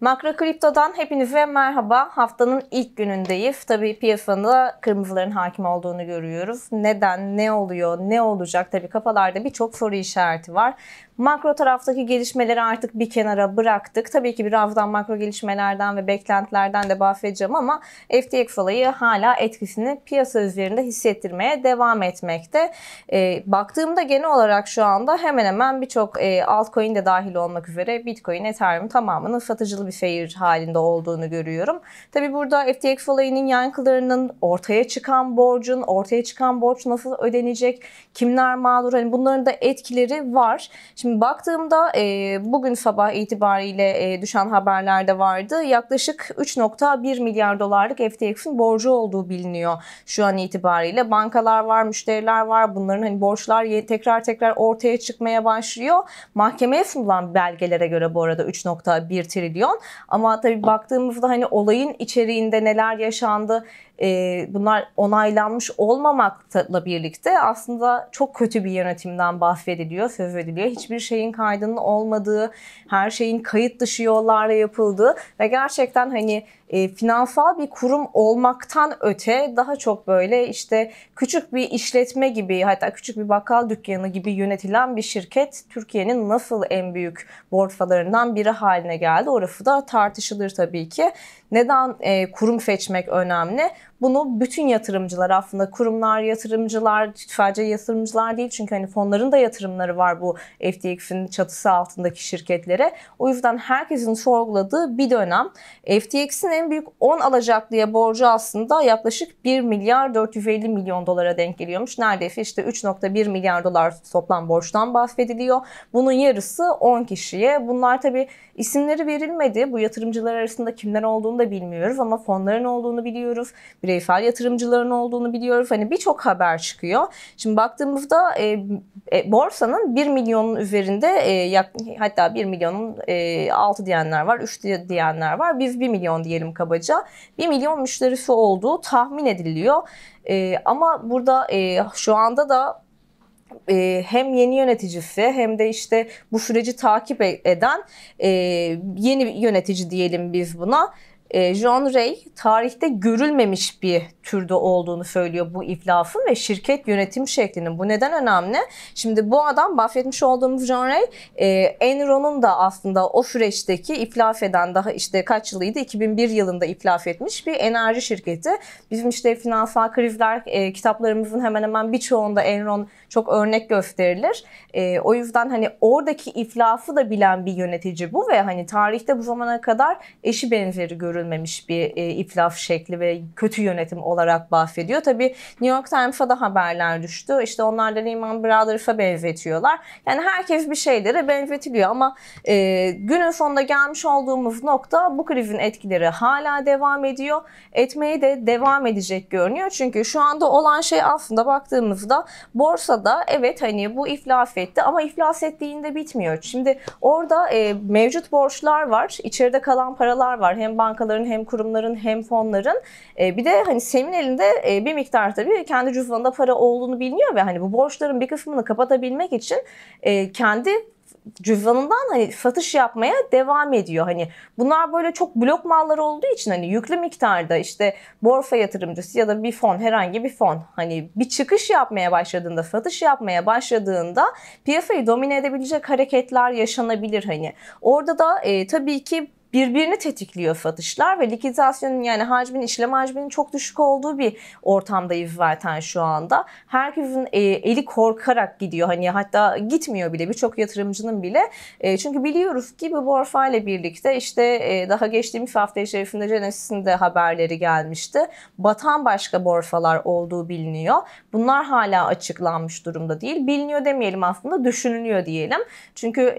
Makro Kripto'dan hepinize merhaba. Haftanın ilk günündeyiz. Tabii piyasada kırmızıların hakim olduğunu görüyoruz. Neden, ne oluyor, ne olacak? Tabii kafalarda birçok soru işareti var. Makro taraftaki gelişmeleri artık bir kenara bıraktık. Tabii ki birazdan makro gelişmelerden ve beklentilerden de bahsedeceğim ama FTX olayı hala etkisini piyasa üzerinde hissettirmeye devam etmekte. E, baktığımda genel olarak şu anda hemen hemen birçok e, altcoin de dahil olmak üzere Bitcoin, Ethereum tamamının satıcılığı bir şehir halinde olduğunu görüyorum. Tabii burada FTX olayının yankılarının ortaya çıkan borcun, ortaya çıkan borç nasıl ödenecek, kimler mağdur hani bunların da etkileri var. Şimdi baktığımda e, bugün sabah itibariyle e, düşen haberlerde vardı. Yaklaşık 3.1 milyar dolarlık FTX'in borcu olduğu biliniyor şu an itibariyle. Bankalar var, müşteriler var. Bunların hani borçlar tekrar tekrar ortaya çıkmaya başlıyor. Mahkemeye sunulan belgelere göre bu arada 3.1 trilyon. Ama tabii baktığımızda hani olayın içeriğinde neler yaşandı, e, bunlar onaylanmış olmamakla birlikte aslında çok kötü bir yönetimden bahsediliyor, söz ediliyor. Hiçbir şeyin kaydının olmadığı, her şeyin kayıt dışı yollarla yapıldığı ve gerçekten hani e, finansal bir kurum olmaktan öte daha çok böyle işte küçük bir işletme gibi hatta küçük bir bakkal dükkanı gibi yönetilen bir şirket Türkiye'nin nasıl en büyük borsalarından biri haline geldi. Orası da tartışılır tabii ki. Neden e, kurum seçmek önemli? Bunu bütün yatırımcılar aslında kurumlar, yatırımcılar, sadece yatırımcılar değil çünkü hani fonların da yatırımları var bu FTX'in çatısı altındaki şirketlere. O yüzden herkesin sorguladığı bir dönem. FTX'in en büyük 10 alacaklıya borcu aslında yaklaşık 1 milyar 450 milyon dolara denk geliyormuş. Neredeyse işte 3.1 milyar dolar toplam borçtan bahsediliyor. Bunun yarısı 10 kişiye. Bunlar tabii isimleri verilmedi. Bu yatırımcılar arasında kimler olduğunu da bilmiyoruz ama fonların olduğunu biliyoruz bireysel yatırımcıların olduğunu biliyoruz. Hani birçok haber çıkıyor. Şimdi baktığımızda e, e, borsanın 1 milyonun üzerinde e, yak, hatta 1 milyonun e, 6 diyenler var, 3 diyenler var. Biz 1 milyon diyelim kabaca. 1 milyon müşterisi olduğu tahmin ediliyor. E, ama burada e, şu anda da e, hem yeni yöneticisi hem de işte bu süreci takip e-, eden e, yeni yönetici diyelim biz buna e, John Ray tarihte görülmemiş bir türde olduğunu söylüyor bu iflafın ve şirket yönetim şeklinin. Bu neden önemli? Şimdi bu adam bahsetmiş olduğumuz John Ray e, Enron'un da aslında o süreçteki iflaf eden daha işte kaç yılıydı? 2001 yılında iflaf etmiş bir enerji şirketi. Bizim işte finansal krizler e, kitaplarımızın hemen hemen birçoğunda Enron çok örnek gösterilir. E, o yüzden hani oradaki iflafı da bilen bir yönetici bu ve hani tarihte bu zamana kadar eşi benzeri görülmüş dönüştürülmemiş bir e, iflaf şekli ve kötü yönetim olarak bahsediyor. Tabii New York Times'a da haberler düştü. İşte onlar da Lehman Brothers'a benzetiyorlar. Yani herkes bir şeylere benzetiliyor ama e, günün sonunda gelmiş olduğumuz nokta bu krizin etkileri hala devam ediyor. Etmeye de devam edecek görünüyor. Çünkü şu anda olan şey aslında baktığımızda borsada evet hani bu iflas etti ama iflas ettiğinde bitmiyor. Şimdi orada e, mevcut borçlar var, içeride kalan paralar var. Hem bankalar bankaların hem kurumların hem fonların e, bir de hani SEM'in elinde e, bir miktar tabii kendi cüzdanında para olduğunu biliniyor ve hani bu borçların bir kısmını kapatabilmek için e, kendi cüzdanından hani satış yapmaya devam ediyor. Hani bunlar böyle çok blok malları olduğu için hani yüklü miktarda işte borsa yatırımcısı ya da bir fon herhangi bir fon hani bir çıkış yapmaya başladığında satış yapmaya başladığında piyasayı domine edebilecek hareketler yaşanabilir hani. Orada da e, tabii ki birbirini tetikliyor satışlar ve likidasyonun yani hacmin işlem hacminin çok düşük olduğu bir ortamdayız zaten şu anda. Herkesin e, eli korkarak gidiyor hani hatta gitmiyor bile birçok yatırımcının bile. E, çünkü biliyoruz ki bu borsa ile birlikte işte e, daha geçtiğimiz hafta içerisinde Genesis'in de haberleri gelmişti. Batan başka borsalar olduğu biliniyor. Bunlar hala açıklanmış durumda değil. Biliniyor demeyelim aslında düşünülüyor diyelim. Çünkü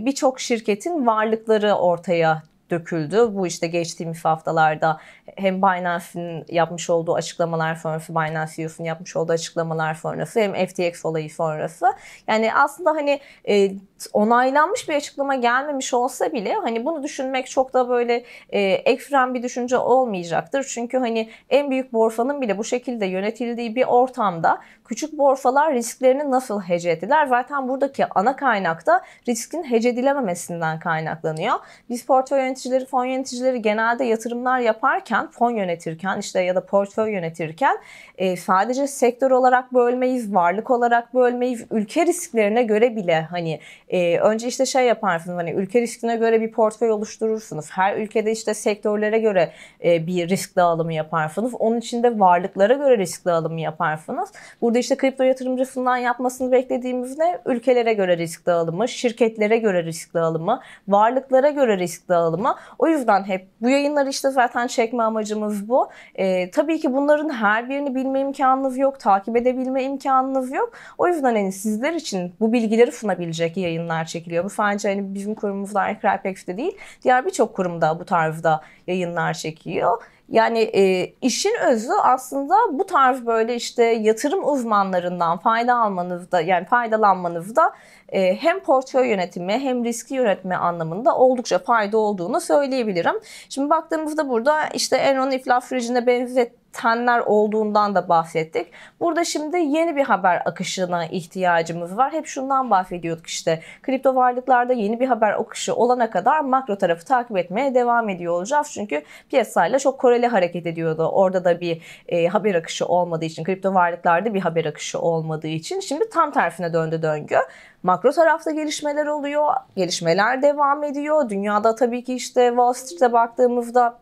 birçok şirketin varlıkları ortaya döküldü. Bu işte geçtiğimiz haftalarda hem Binance'in yapmış olduğu açıklamalar sonrası, Binance CEO'sun yapmış olduğu açıklamalar sonrası hem FTX olayı sonrası. Yani aslında hani e, onaylanmış bir açıklama gelmemiş olsa bile hani bunu düşünmek çok da böyle e, ekfren bir düşünce olmayacaktır. Çünkü hani en büyük borfanın bile bu şekilde yönetildiği bir ortamda küçük borfalar risklerini nasıl hecediler? ettiler? Zaten buradaki ana kaynak da riskin hecedilememesinden kaynaklanıyor. Biz portföy yöneticileri, fon yöneticileri genelde yatırımlar yaparken, fon yönetirken işte ya da portföy yönetirken e, sadece sektör olarak bölmeyiz, varlık olarak bölmeyiz, ülke risklerine göre bile hani e, önce işte şey yaparsınız hani ülke riskine göre bir portföy oluşturursunuz. Her ülkede işte sektörlere göre e, bir risk dağılımı yaparsınız. Onun içinde varlıklara göre risk dağılımı yaparsınız. Burada işte kripto yatırımcısından yapmasını beklediğimiz ne? Ülkelere göre risk dağılımı, şirketlere göre risk dağılımı, varlıklara göre risk dağılımı. O yüzden hep bu yayınları işte zaten çekme amacımız bu. E, tabii ki bunların her birini bilme imkanınız yok, takip edebilme imkanınız yok. O yüzden hani sizler için bu bilgileri sunabilecek yayın yayınlar çekiliyor. Bu sadece hani bizim kurumumuzda Aykır değil, diğer birçok kurumda bu tarzda yayınlar çekiliyor. Yani e, işin özü aslında bu tarz böyle işte yatırım uzmanlarından fayda almanızda yani faydalanmanızda e, hem portföy yönetimi hem riski yönetme anlamında oldukça fayda olduğunu söyleyebilirim. Şimdi baktığımızda burada işte Enron iflas sürecine benzet tenler olduğundan da bahsettik. Burada şimdi yeni bir haber akışına ihtiyacımız var. Hep şundan bahsediyorduk işte. Kripto varlıklarda yeni bir haber akışı olana kadar makro tarafı takip etmeye devam ediyor olacağız. Çünkü piyasayla çok koreli öyle hareket ediyordu. Orada da bir e, haber akışı olmadığı için, kripto varlıklarda bir haber akışı olmadığı için şimdi tam tersine döndü döngü. Makro tarafta gelişmeler oluyor, gelişmeler devam ediyor. Dünyada tabii ki işte Wall Street'e baktığımızda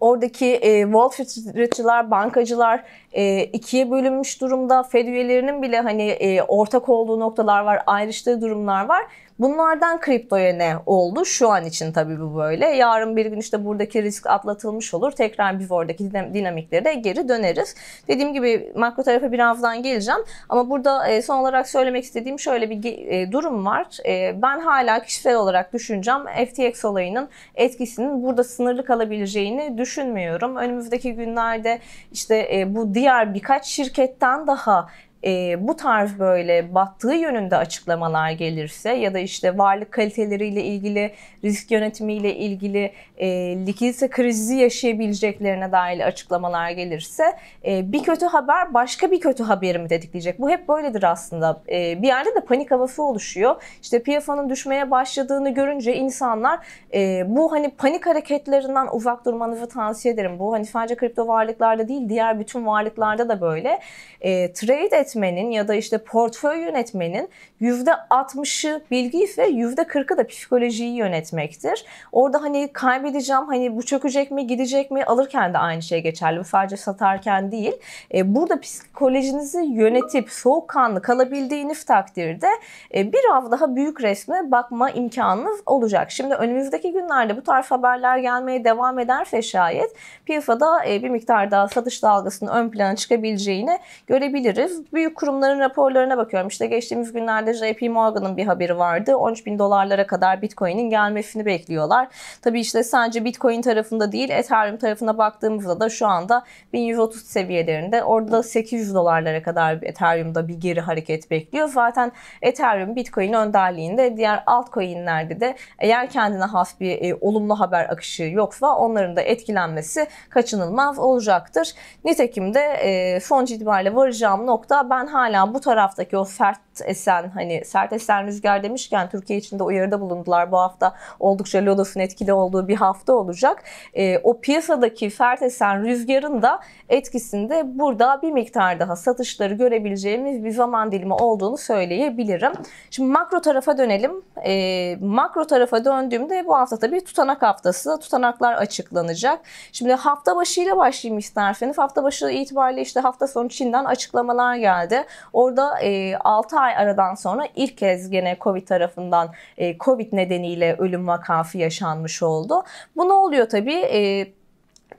Oradaki e, Wall Street'çiler, bankacılar e, ikiye bölünmüş durumda. Fed üyelerinin bile hani e, ortak olduğu noktalar var, ayrıştığı durumlar var. Bunlardan kriptoya ne oldu? Şu an için tabii bu böyle. Yarın bir gün işte buradaki risk atlatılmış olur. Tekrar bir oradaki dinamiklere geri döneriz. Dediğim gibi makro tarafa birazdan geleceğim. Ama burada e, son olarak söylemek istediğim şöyle bir e, durum var. E, ben hala kişisel olarak düşüneceğim. FTX olayının etkisinin burada sınırlı kalabileceğini düşünmüyorum. Önümüzdeki günlerde işte bu diğer birkaç şirketten daha e, bu tarz böyle battığı yönünde açıklamalar gelirse ya da işte varlık kaliteleriyle ilgili, risk yönetimiyle ilgili e, likidite krizi yaşayabileceklerine dair açıklamalar gelirse e, bir kötü haber başka bir kötü haberi mi tetikleyecek? Bu hep böyledir aslında. E, bir yerde de panik havası oluşuyor. İşte piyasanın düşmeye başladığını görünce insanlar e, bu hani panik hareketlerinden uzak durmanızı tavsiye ederim. Bu hani sadece kripto varlıklarda değil diğer bütün varlıklarda da böyle. E, trade et yönetmenin ya da işte portföy yönetmenin %60'ı bilgi ve %40'ı da psikolojiyi yönetmektir. Orada hani kaybedeceğim, hani bu çökecek mi, gidecek mi alırken de aynı şey geçerli. Bu sadece satarken değil. E, burada psikolojinizi yönetip soğukkanlı kalabildiğiniz takdirde e, biraz daha büyük resme bakma imkanınız olacak. Şimdi önümüzdeki günlerde bu tarz haberler gelmeye devam ederse şayet piyasada e, bir miktar daha satış dalgasının ön plana çıkabileceğini görebiliriz. Büyük kurumların raporlarına bakıyorum. İşte geçtiğimiz günlerde geçenlerde JP Morgan'ın bir haberi vardı. 13 bin dolarlara kadar Bitcoin'in gelmesini bekliyorlar. Tabii işte sadece Bitcoin tarafında değil Ethereum tarafına baktığımızda da şu anda 1130 seviyelerinde orada 800 dolarlara kadar Ethereum'da bir geri hareket bekliyor. Zaten Ethereum Bitcoin önderliğinde diğer altcoin'lerde de eğer kendine has bir e, olumlu haber akışı yoksa onların da etkilenmesi kaçınılmaz olacaktır. Nitekim de e, sonuç itibariyle varacağım nokta ben hala bu taraftaki o fert esen hani Hani sert esen rüzgar demişken Türkiye için de uyarıda bulundular. Bu hafta oldukça Lodos'un etkili olduğu bir hafta olacak. E, o piyasadaki sert esen rüzgarın da etkisinde burada bir miktar daha satışları görebileceğimiz bir zaman dilimi olduğunu söyleyebilirim. Şimdi makro tarafa dönelim. E, makro tarafa döndüğümde bu hafta tabii tutanak haftası. Tutanaklar açıklanacak. Şimdi hafta başıyla başlayayım isterseniz. Hafta başı itibariyle işte hafta sonu Çin'den açıklamalar geldi. Orada e, 6 ay aradan sonra sonra ilk kez gene Covid tarafından e, Covid nedeniyle ölüm vakası yaşanmış oldu. Bu ne oluyor tabii? E,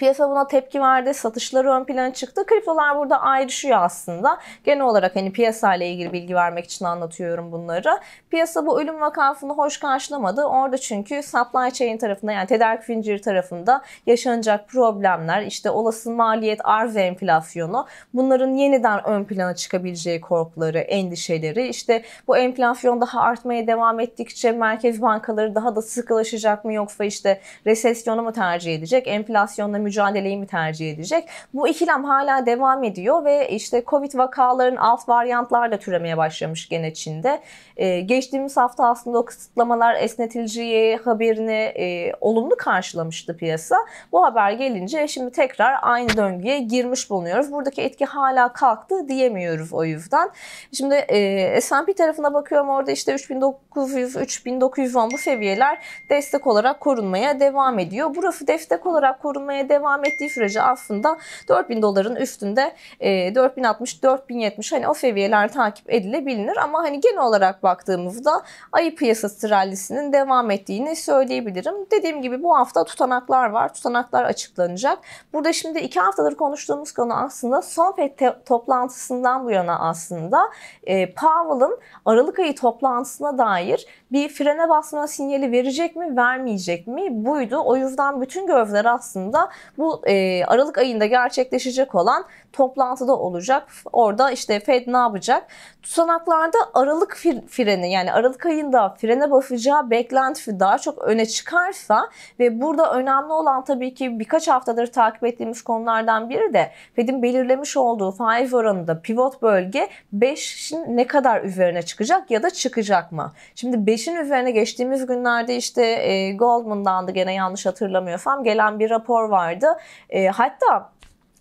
Piyasa buna tepki verdi. Satışları ön plana çıktı. Kriptolar burada ayrışıyor aslında. Genel olarak hani piyasa ile ilgili bilgi vermek için anlatıyorum bunları. Piyasa bu ölüm vakasını hoş karşılamadı. Orada çünkü supply chain tarafında yani tedarik zinciri tarafında yaşanacak problemler, işte olası maliyet, arz enflasyonu bunların yeniden ön plana çıkabileceği korkuları, endişeleri, işte bu enflasyon daha artmaya devam ettikçe merkez bankaları daha da sıkılaşacak mı yoksa işte resesyonu mu tercih edecek, enflasyonla mücadele mücadeleyi mi tercih edecek? Bu ikilem hala devam ediyor ve işte Covid vakaların alt varyantlarla türemeye başlamış gene Çin'de. Ee, geçtiğimiz hafta aslında o kısıtlamalar esnetileceği haberini e, olumlu karşılamıştı piyasa. Bu haber gelince şimdi tekrar aynı döngüye girmiş bulunuyoruz. Buradaki etki hala kalktı diyemiyoruz o yüzden. Şimdi e, S&P tarafına bakıyorum orada işte 3900, 3910 bu seviyeler destek olarak korunmaya devam ediyor. Burası destek olarak korunmaya devam devam ettiği sürece aslında 4000 doların üstünde e, 4060, 4070 hani o seviyeler takip edilebilir ama hani genel olarak baktığımızda ayı piyasası rallisinin devam ettiğini söyleyebilirim. Dediğim gibi bu hafta tutanaklar var. Tutanaklar açıklanacak. Burada şimdi iki haftadır konuştuğumuz konu aslında son FED toplantısından bu yana aslında e, Powell'ın Aralık ayı toplantısına dair bir frene basma sinyali verecek mi vermeyecek mi buydu. O yüzden bütün gözler aslında bu e, Aralık ayında gerçekleşecek olan toplantıda olacak. Orada işte Fed ne yapacak? Tutanaklarda Aralık freni yani Aralık ayında frene basacağı beklenti daha çok öne çıkarsa ve burada önemli olan tabii ki birkaç haftadır takip ettiğimiz konulardan biri de Fed'in belirlemiş olduğu faiz oranında pivot bölge 5'in ne kadar üzerine çıkacak ya da çıkacak mı? Şimdi 5'in üzerine geçtiğimiz günlerde işte e, Goldman'dan gene yanlış hatırlamıyorsam gelen bir rapor var vardı. E, hatta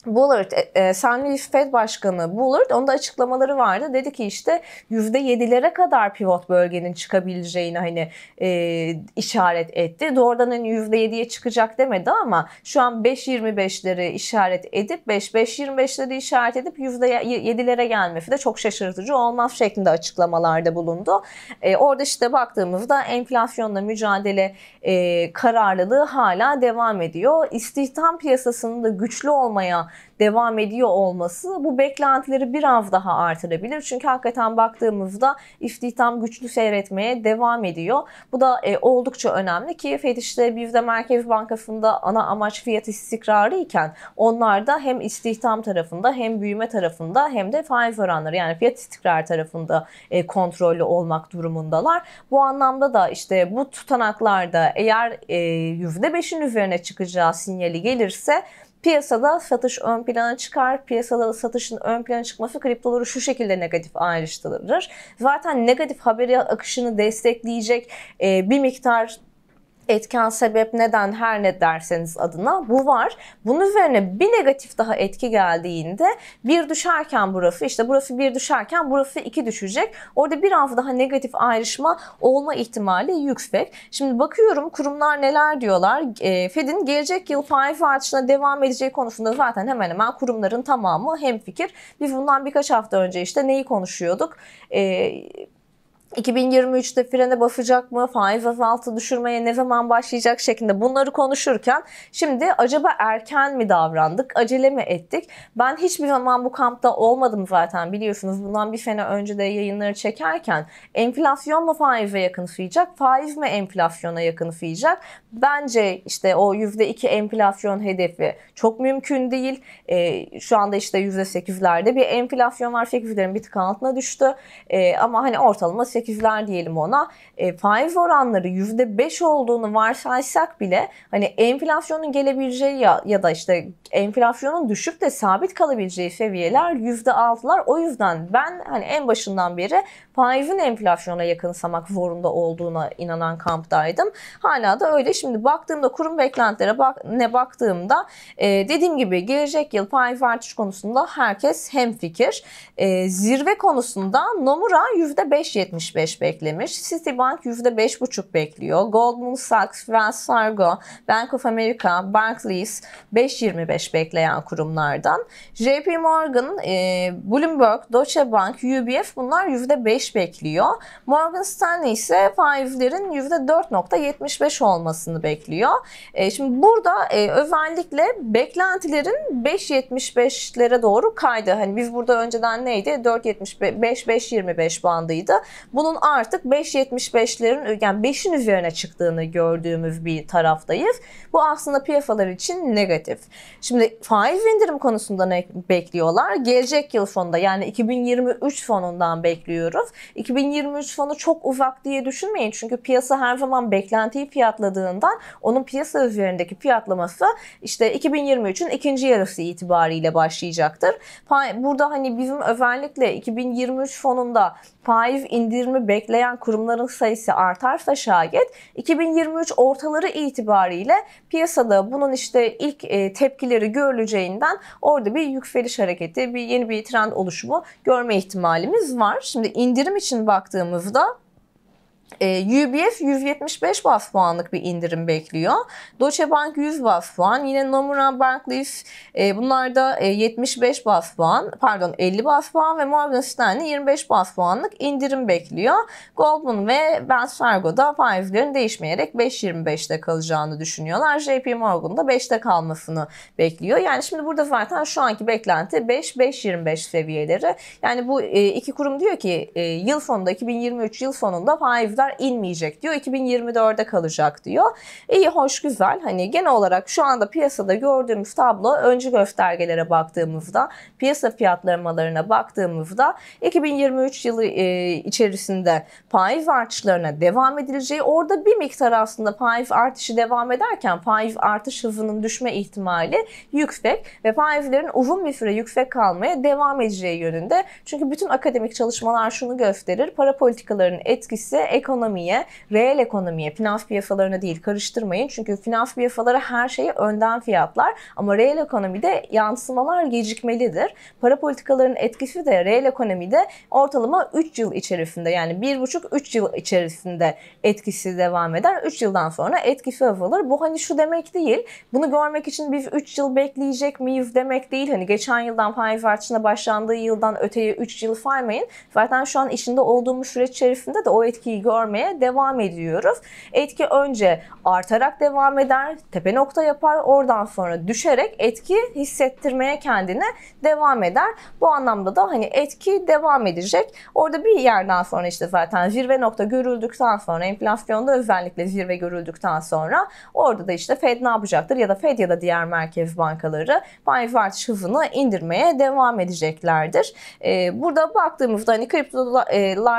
Bullard, e, e Sanlif Fed Başkanı Bullard, onda açıklamaları vardı. Dedi ki işte %7'lere kadar pivot bölgenin çıkabileceğini hani e, işaret etti. Doğrudan hani %7'ye çıkacak demedi ama şu an 5.25'leri işaret edip 5.25'leri işaret edip %7'lere gelmesi de çok şaşırtıcı olmaz şeklinde açıklamalarda bulundu. E, orada işte baktığımızda enflasyonla mücadele e, kararlılığı hala devam ediyor. İstihdam piyasasının da güçlü olmaya devam ediyor olması bu beklentileri biraz daha artırabilir. Çünkü hakikaten baktığımızda istihdam güçlü seyretmeye devam ediyor. Bu da e, oldukça önemli ki FED işte bir de Merkez Bankası'nda ana amaç fiyat istikrarı iken onlar da hem istihdam tarafında hem büyüme tarafında hem de faiz oranları yani fiyat istikrar tarafında e, kontrollü olmak durumundalar. Bu anlamda da işte bu tutanaklarda eğer e, %5'in üzerine çıkacağı sinyali gelirse Piyasada satış ön plana çıkar. Piyasada satışın ön plana çıkması kriptoları şu şekilde negatif ayrıştırır. Zaten negatif haberi akışını destekleyecek e, bir miktar etken sebep neden her ne derseniz adına bu var. Bunun üzerine bir negatif daha etki geldiğinde bir düşerken burası işte burası bir düşerken burası iki düşecek. Orada bir hafta daha negatif ayrışma olma ihtimali yüksek. Şimdi bakıyorum kurumlar neler diyorlar. E, Fed'in gelecek yıl faiz artışına devam edeceği konusunda zaten hemen hemen kurumların tamamı hemfikir. Biz bundan birkaç hafta önce işte neyi konuşuyorduk? E, 2023'te frene basacak mı, faiz azaltı düşürmeye ne zaman başlayacak şeklinde bunları konuşurken şimdi acaba erken mi davrandık, acele mi ettik? Ben hiçbir zaman bu kampta olmadım zaten biliyorsunuz bundan bir sene önce de yayınları çekerken enflasyon mu faize yakınsayacak, faiz mi enflasyona yakınsayacak? Bence işte o %2 enflasyon hedefi çok mümkün değil. E, şu anda işte %8'lerde bir enflasyon var, 8'lerin bir tık altına düştü. E, ama hani ortalama 8 %8'ler diyelim ona e, faiz oranları %5 olduğunu varsaysak bile hani enflasyonun gelebileceği ya, ya da işte enflasyonun düşüp de sabit kalabileceği seviyeler %6'lar. O yüzden ben hani en başından beri faizin enflasyona yakınsamak zorunda olduğuna inanan kamptaydım. Hala da öyle. Şimdi baktığımda kurum beklentilere bak ne baktığımda e, dediğim gibi gelecek yıl faiz artış konusunda herkes hemfikir. E, zirve konusunda Nomura %5.75 5 beklemiş. Citibank %5,5 bekliyor. Goldman Sachs, Wells Fargo, Bank of America, Barclays 5,25 bekleyen kurumlardan. JP Morgan, e, Bloomberg, Deutsche Bank, UBF bunlar %5 bekliyor. Morgan Stanley ise faizlerin %4,75 olmasını bekliyor. E, şimdi burada e, özellikle beklentilerin 5,75'lere doğru kaydı. Hani biz burada önceden neydi? 4,75 5,25 bandıydı. Bu bunun artık 5.75'lerin yani 5'in üzerine çıktığını gördüğümüz bir taraftayız. Bu aslında piyasalar için negatif. Şimdi faiz indirim konusunda ne bekliyorlar? Gelecek yıl sonunda yani 2023 fonundan bekliyoruz. 2023 fonu çok uzak diye düşünmeyin. Çünkü piyasa her zaman beklentiyi fiyatladığından onun piyasa üzerindeki fiyatlaması işte 2023'ün ikinci yarısı itibariyle başlayacaktır. Burada hani bizim özellikle 2023 fonunda faiz indirim dönüşümü bekleyen kurumların sayısı artarsa şayet 2023 ortaları itibariyle piyasada bunun işte ilk e, tepkileri görüleceğinden orada bir yükseliş hareketi, bir yeni bir trend oluşumu görme ihtimalimiz var. Şimdi indirim için baktığımızda e, UBS 175 bas puanlık bir indirim bekliyor. Deutsche Bank 100 bas puan. Yine Nomura, Barclays e, bunlar da 75 e, bas puan. Pardon 50 bas puan ve Morgan Stanley 25 bas puanlık indirim bekliyor. Goldman ve Wells Fargo da faizlerin değişmeyerek 5.25'te kalacağını düşünüyorlar. JP Morgan da 5'te kalmasını bekliyor. Yani şimdi burada zaten şu anki beklenti 5 5.25 seviyeleri. Yani bu e, iki kurum diyor ki e, yıl sonunda 2023 yıl sonunda faizler yüzler inmeyecek diyor. 2024'de kalacak diyor. İyi hoş güzel. Hani genel olarak şu anda piyasada gördüğümüz tablo öncü göstergelere baktığımızda piyasa fiyatlamalarına baktığımızda 2023 yılı e, içerisinde faiz artışlarına devam edileceği orada bir miktar aslında faiz artışı devam ederken faiz artış hızının düşme ihtimali yüksek ve faizlerin uzun bir süre yüksek kalmaya devam edeceği yönünde. Çünkü bütün akademik çalışmalar şunu gösterir. Para politikalarının etkisi ekonomi ekonomiye, reel ekonomiye, finans piyasalarına değil karıştırmayın. Çünkü finans piyasaları her şeyi önden fiyatlar ama reel ekonomide yansımalar gecikmelidir. Para politikalarının etkisi de reel ekonomide ortalama 3 yıl içerisinde yani 1,5-3 yıl içerisinde etkisi devam eder. 3 yıldan sonra etkisi azalır. Bu hani şu demek değil. Bunu görmek için biz 3 yıl bekleyecek miyiz demek değil. Hani geçen yıldan faiz artışına başlandığı yıldan öteye 3 yıl saymayın. Zaten şu an içinde olduğumuz süreç içerisinde de o etkiyi gör görmeye devam ediyoruz. Etki önce artarak devam eder, tepe nokta yapar, oradan sonra düşerek etki hissettirmeye kendine devam eder. Bu anlamda da hani etki devam edecek. Orada bir yerden sonra işte zaten zirve nokta görüldükten sonra enflasyonda özellikle zirve görüldükten sonra orada da işte Fed ne yapacaktır ya da Fed ya da diğer merkez bankaları faiz artış hızını indirmeye devam edeceklerdir. Ee, burada baktığımızda hani kriptolar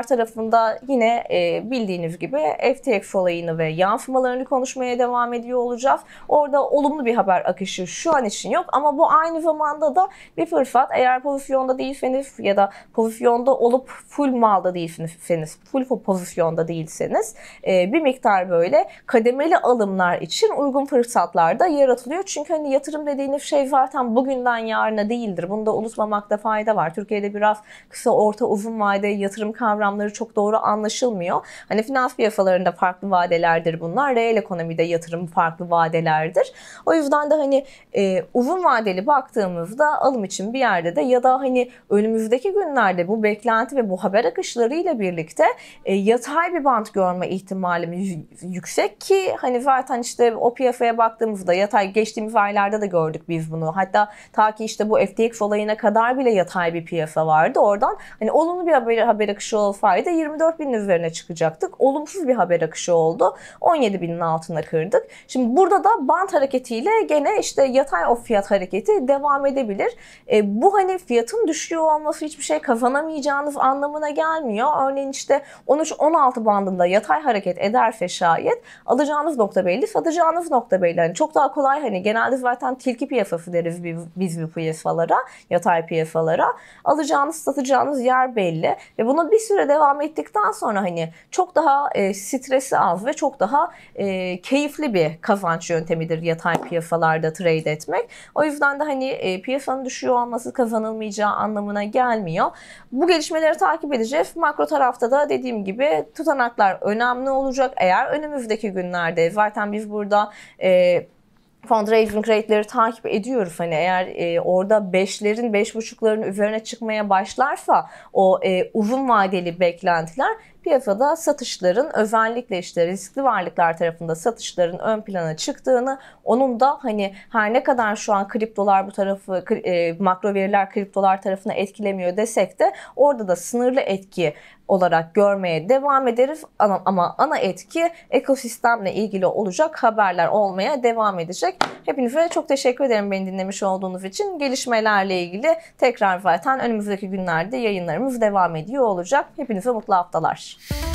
e, tarafında yine e, bildiğiniz gibi FTX olayını ve yansımalarını konuşmaya devam ediyor olacağız. Orada olumlu bir haber akışı şu an için yok ama bu aynı zamanda da bir fırsat. Eğer pozisyonda değilseniz ya da pozisyonda olup full malda değilseniz, full pozisyonda değilseniz e, bir miktar böyle kademeli alımlar için uygun fırsatlar da yaratılıyor. Çünkü hani yatırım dediğiniz şey zaten bugünden yarına değildir. Bunu da unutmamakta fayda var. Türkiye'de biraz kısa, orta, uzun vadeli yatırım kavramları çok doğru anlaşılmıyor. Hani finans piyasalarında farklı vadelerdir bunlar. Reel ekonomide yatırım farklı vadelerdir. O yüzden de hani e, uzun vadeli baktığımızda alım için bir yerde de ya da hani önümüzdeki günlerde bu beklenti ve bu haber akışları ile birlikte e, yatay bir bant görme ihtimalimiz yüksek ki hani zaten işte o piyasaya baktığımızda yatay geçtiğimiz aylarda da gördük biz bunu. Hatta ta ki işte bu FTX olayına kadar bile yatay bir piyasa vardı. Oradan hani olumlu bir haber, haber akışı olsaydı 24 bin üzerine çıkacak konuşacaktık. Olumsuz bir haber akışı oldu. 17 binin altına kırdık. Şimdi burada da band hareketiyle gene işte yatay o fiyat hareketi devam edebilir. E, bu hani fiyatın düşüyor olması hiçbir şey kazanamayacağınız anlamına gelmiyor. Örneğin işte 13-16 bandında yatay hareket ederse şayet alacağınız nokta belli, satacağınız nokta belli. Hani çok daha kolay hani genelde zaten tilki piyasası deriz biz bu piyasalara, yatay piyasalara. Alacağınız, satacağınız yer belli ve buna bir süre devam ettikten sonra hani çok daha e, stresi az ve çok daha e, keyifli bir kazanç yöntemidir yatay piyasalarda trade etmek. O yüzden de hani e, piyasanın düşüyor olması kazanılmayacağı anlamına gelmiyor. Bu gelişmeleri takip edeceğiz. Makro tarafta da dediğim gibi tutanaklar önemli olacak. Eğer önümüzdeki günlerde zaten biz burada e, fundraising rate'leri takip ediyoruz. Hani eğer e, orada 5'lerin 5.5'ların üzerine çıkmaya başlarsa o e, uzun vadeli beklentiler piyasada satışların özellikle işte riskli varlıklar tarafında satışların ön plana çıktığını onun da hani her ne kadar şu an kriptolar bu tarafı e, makro veriler kriptolar tarafına etkilemiyor desek de orada da sınırlı etki olarak görmeye devam ederiz ama, ama ana etki ekosistemle ilgili olacak haberler olmaya devam edecek. Hepinize çok teşekkür ederim beni dinlemiş olduğunuz için. Gelişmelerle ilgili tekrar zaten önümüzdeki günlerde yayınlarımız devam ediyor olacak. Hepinize mutlu haftalar. English.